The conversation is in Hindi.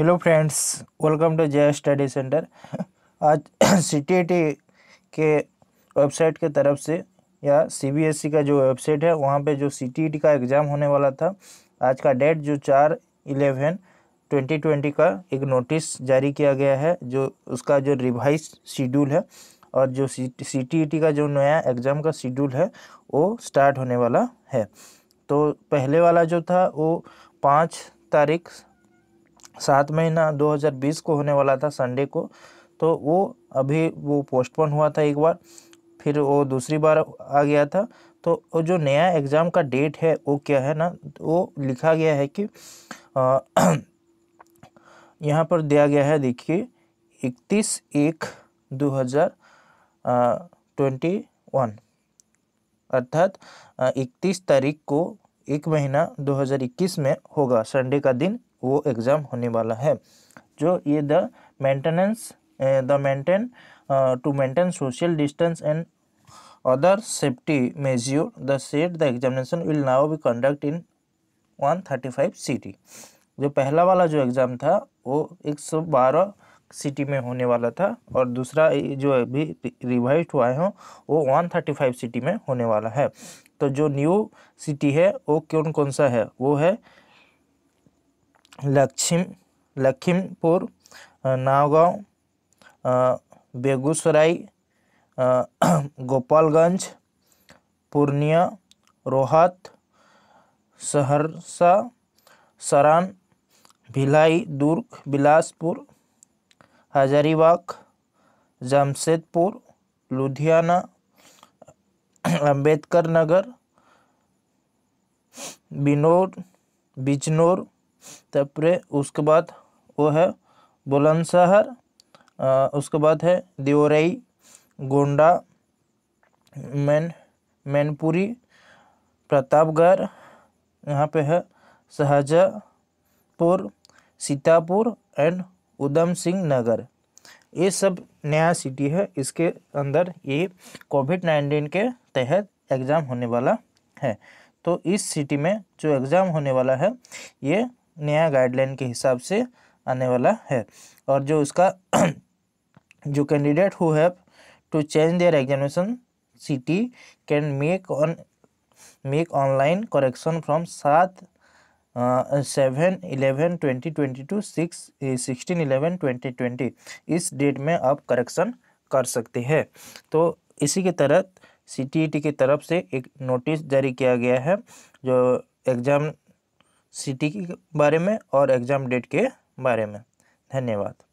hello friends welcome to Jai study centre आज सी के वेबसाइट के तरफ से या सीबीएसई e का जो वेबसाइट है वहाँ पे जो सी का एग्ज़ाम होने वाला था आज का डेट जो चार इलेवन ट्वेंटी ट्वेंटी का एक नोटिस जारी किया गया है जो उसका जो रिवाइज शेड्यूल है और जो सी सी का जो नया एग्ज़ाम का शेड्यूल है वो स्टार्ट होने वाला है तो पहले वाला जो था वो पाँच तारीख सात महीना 2020 को होने वाला था संडे को तो वो अभी वो पोस्टपोन हुआ था एक बार फिर वो दूसरी बार आ गया था तो जो नया एग्ज़ाम का डेट है वो क्या है ना वो लिखा गया है कि यहाँ पर दिया गया है देखिए इकतीस एक दो हज़ार ट्वेंटी वन अर्थात इकतीस तारीख को एक महीना 2021 में होगा संडे का दिन वो एग्ज़ाम होने वाला है जो ये the maintenance the maintain to maintain social distance and other safety other the set the examination will now be conduct in one thirty five city जो पहला वाला जो एग्ज़ाम था वो एक सौ बारह सिटी में होने वाला था और दूसरा जो अभी रिवाइज हुआ है वो वन थर्टी फाइव सिटी में होने वाला है तो जो न्यू सिटी है वो कौन कौन सा है वो है लक्षिम लखीमपुर नागाँव बेगूसराय गोपालगंज पूर्णिया रोहत सहरसा सरान भिलाई दुर्ग बिलासपुर हजारीबाग जमशेदपुर लुधियाना अम्बेडकर नगर बिनोर बिजनौर तपर उसके बाद वो है बुलंदशहर उसके बाद है दियोरई गोंडा मैन मैनपुरी प्रतापगढ़ यहाँ पे है शाहजहाँपुर सीतापुर एंड उधम सिंह नगर ये सब नया सिटी है इसके अंदर ये कोविड नाइन्टीन के तहत एग्ज़ाम होने वाला है तो इस सिटी में जो एग्ज़ाम होने वाला है ये नया गाइडलाइन के हिसाब से आने वाला है और जो उसका जो candidate who have to change their examination city can make on make online correction from सात seven eleven twenty twenty two six sixteen eleven twenty twenty इस डेट में आप करेक्शन कर सकते हैं तो इसी के तहत सी टी ई टी की तरफ से एक नोटिस जारी किया गया है जो एग्ज़ाम सिटी के बारे में और एग्ज़ाम डेट के बारे में धन्यवाद